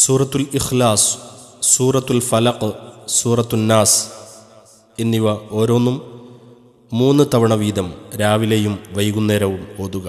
സൂറത്തുൽ ഇഖ്ലാസ് സൂറത്തുൽ ഫലഖ് സൂറത്തുന്നാസ് എന്നിവ ഓരോന്നും മൂന്ന് തവണ വീതം രാവിലെയും വൈകുന്നേരവും ഓതുക